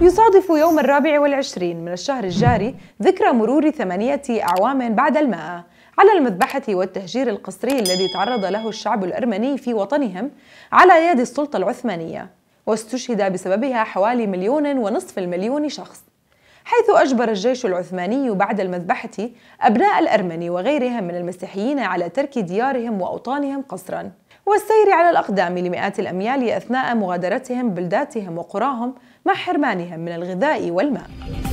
يصادف يوم الرابع والعشرين من الشهر الجاري ذكرى مرور ثمانية أعوام بعد المائة على المذبحة والتهجير القسري الذي تعرض له الشعب الأرمني في وطنهم على يد السلطة العثمانية واستشهد بسببها حوالي مليون ونصف المليون شخص حيث أجبر الجيش العثماني بعد المذبحة أبناء الأرمن وغيرهم من المسيحيين على ترك ديارهم وأوطانهم قسراً والسير على الأقدام لمئات الأميال أثناء مغادرتهم بلداتهم وقراهم مع حرمانهم من الغذاء والماء